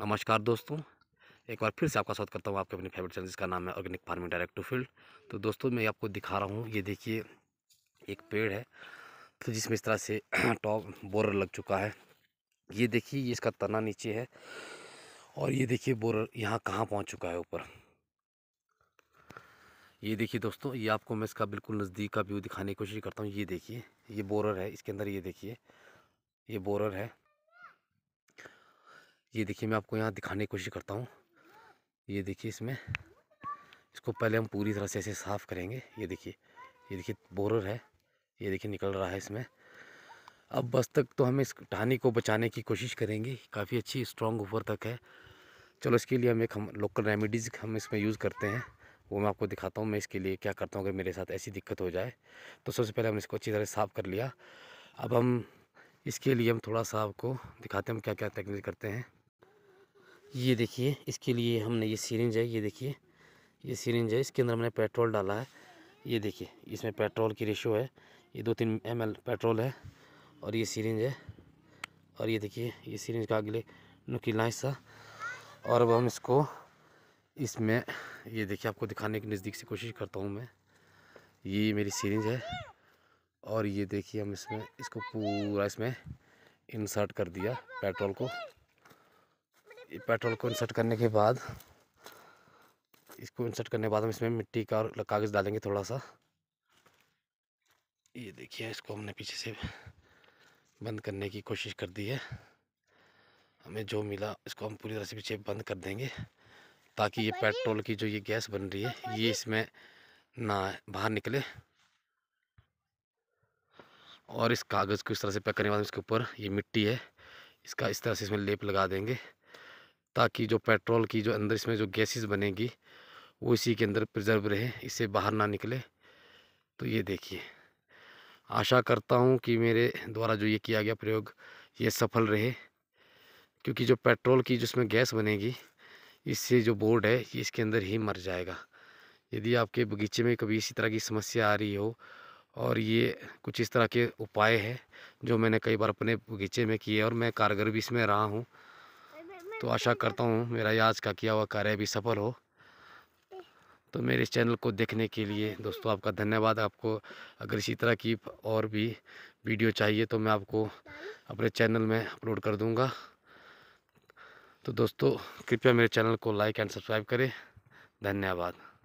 नमस्कार दोस्तों एक बार फिर से आपका स्वागत करता हूँ आपके अपने फेवरेट चैनल जिसका नाम है organic farming direct to field तो दोस्तों मैं आपको दिखा रहा हूँ ये देखिए एक पेड़ है तो जिसमें इस तरह से टॉप बोरर लग चुका है ये देखिए ये इसका तना नीचे है और ये देखिए बोरर यहाँ कहाँ पहुँच चुका है ऊपर ये देखिए दोस्तों ये आपको मैं इसका बिल्कुल नज़दीक का व्यू दिखाने की कोशिश करता हूँ ये देखिए ये बोरर है इसके अंदर ये देखिए ये बोरर है ये देखिए मैं आपको यहाँ दिखाने की कोशिश करता हूँ ये देखिए इसमें इसको पहले हम पूरी तरह से ऐसे साफ़ करेंगे ये देखिए ये देखिए बोरर है ये देखिए निकल रहा है इसमें अब बस तक तो हम इस टहनी को बचाने की कोशिश करेंगे काफ़ी अच्छी स्ट्रॉन्ग ऊपर तक है चलो इसके लिए हम एक हम लोकल रेमेडीज़ हम इसमें यूज़ करते हैं वो मैं आपको दिखाता हूँ मैं इसके लिए क्या करता हूँ अगर मेरे साथ ऐसी दिक्कत हो जाए तो सबसे पहले हमने इसको अच्छी तरह साफ़ कर लिया अब हम इसके लिए हम थोड़ा सा आपको दिखाते हैं हम क्या क्या टेक्निक करते हैं ये देखिए इसके लिए हमने ये सीरेंज है ये देखिए ये सीरेंज है इसके अंदर हमने पेट्रोल डाला है ये देखिए इसमें पेट्रोल की रेशो है ये दो तीन एम पेट्रोल है और ये सीरेंज है और ये देखिए ये सीरेंज का अगले नुकीला हिस्सा और अब हम इसको इसमें ये देखिए आपको दिखाने की नज़दीक से कोशिश करता हूँ मैं ये मेरी सीरेंज है और ये देखिए हम इसमें इसको पूरा इसमें इंसर्ट कर दिया पेट्रोल को ये पेट्रोल को इंसर्ट करने के बाद इसको इंसर्ट करने के बाद हम इसमें मिट्टी का और कागज़ डालेंगे थोड़ा सा ये देखिए इसको हमने पीछे से बंद करने की कोशिश कर दी है हमें जो मिला इसको हम पूरी तरह से पीछे बंद कर देंगे ताकि ये तो पेट्रोल की जो ये गैस बन रही है तो ये इसमें ना बाहर निकले और इस कागज़ को इस तरह से पैक करने के बाद इसके ऊपर ये मिट्टी है इसका इस तरह से इसमें लेप लगा देंगे ताकि जो पेट्रोल की जो अंदर इसमें जो गैसेस बनेगी वो इसी के अंदर प्रिजर्व रहे इससे बाहर ना निकले तो ये देखिए आशा करता हूँ कि मेरे द्वारा जो ये किया गया प्रयोग ये सफल रहे क्योंकि जो पेट्रोल की जिसमें गैस बनेगी इससे जो बोर्ड है ये इसके अंदर ही मर जाएगा यदि आपके बगीचे में कभी इसी तरह की समस्या आ रही हो और ये कुछ इस तरह के उपाय हैं जो मैंने कई बार अपने बगीचे में किए और मैं कारगर भी इसमें रहा हूँ तो आशा करता हूँ मेरा आज का किया हुआ कार्य भी सफल हो तो मेरे इस चैनल को देखने के लिए दोस्तों आपका धन्यवाद आपको अगर इसी तरह की और भी वीडियो चाहिए तो मैं आपको अपने चैनल में अपलोड कर दूँगा तो दोस्तों कृपया मेरे चैनल को लाइक एंड सब्सक्राइब करें धन्यवाद